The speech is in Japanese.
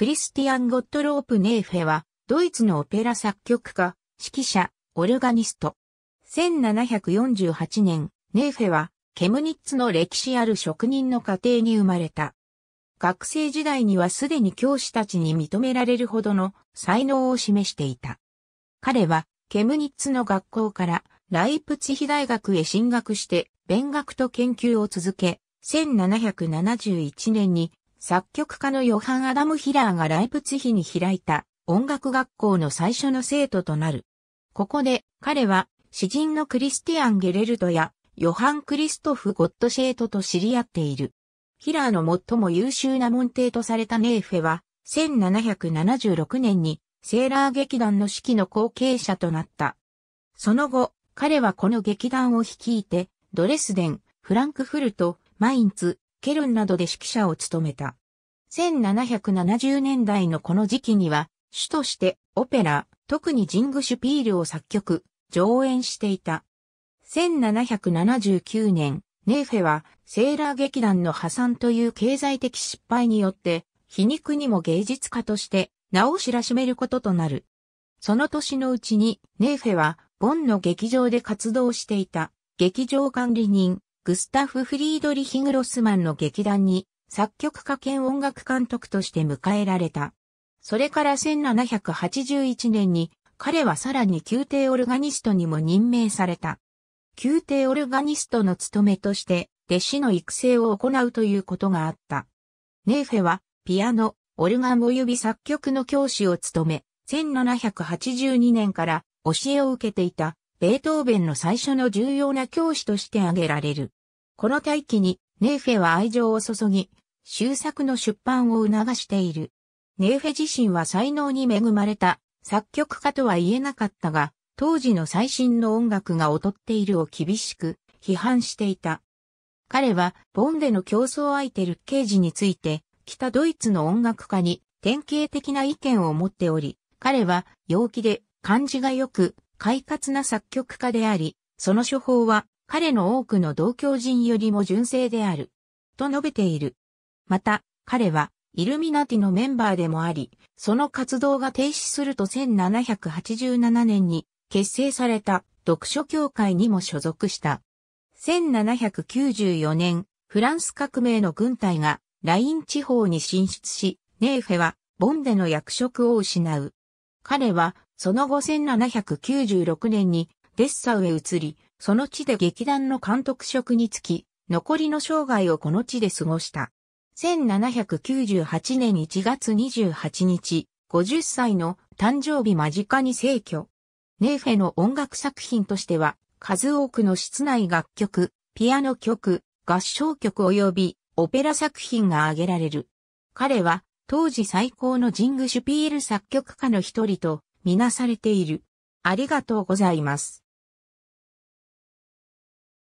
クリスティアン・ゴットロープ・ネーフェは、ドイツのオペラ作曲家、指揮者、オルガニスト。1748年、ネーフェは、ケムニッツの歴史ある職人の家庭に生まれた。学生時代にはすでに教師たちに認められるほどの才能を示していた。彼は、ケムニッツの学校から、ライプツヒ大学へ進学して、勉学と研究を続け、1771年に作曲家のヨハン・アダム・ヒラーがライプツヒに開いた音楽学校の最初の生徒となる。ここで彼は詩人のクリスティアン・ゲレルトやヨハン・クリストフ・ゴットシェートと知り合っている。ヒラーの最も優秀な門弟とされたネーフェは、1776年にセーラー劇団の指揮の後継者となった。その後、彼はこの劇団を率いて、ドレスデン、フランクフルト、マインツ、ケルンなどで指揮者を務めた。1770年代のこの時期には、主としてオペラ、特にジングシュピールを作曲、上演していた。1779年、ネーフェはセーラー劇団の破産という経済的失敗によって、皮肉にも芸術家として名を知らしめることとなる。その年のうちに、ネーフェは、ボンの劇場で活動していた、劇場管理人、グスタフ・フリードリヒ・グロスマンの劇団に作曲家兼音楽監督として迎えられた。それから1781年に彼はさらに宮廷オルガニストにも任命された。宮廷オルガニストの務めとして弟子の育成を行うということがあった。ネーフェはピアノ、オルガン及び作曲の教師を務め、1782年から教えを受けていたベートーベンの最初の重要な教師として挙げられる。この大機にネーフェは愛情を注ぎ、終作の出版を促している。ネーフェ自身は才能に恵まれた作曲家とは言えなかったが、当時の最新の音楽が劣っているを厳しく批判していた。彼は、ボンデの競争相手ルッケージについて、北ドイツの音楽家に典型的な意見を持っており、彼は陽気で感じが良く、快活な作曲家であり、その処方は彼の多くの同郷人よりも純正である。と述べている。また、彼は、イルミナティのメンバーでもあり、その活動が停止すると1787年に結成された読書協会にも所属した。1794年、フランス革命の軍隊がライン地方に進出し、ネーフェはボンデの役職を失う。彼はその後1796年にデッサウへ移り、その地で劇団の監督職に就き、残りの生涯をこの地で過ごした。1798年1月28日、50歳の誕生日間近に逝去。ネーフェの音楽作品としては、数多くの室内楽曲、ピアノ曲、合唱曲及びオペラ作品が挙げられる。彼は当時最高のジングシュピール作曲家の一人とみなされている。ありがとうございます。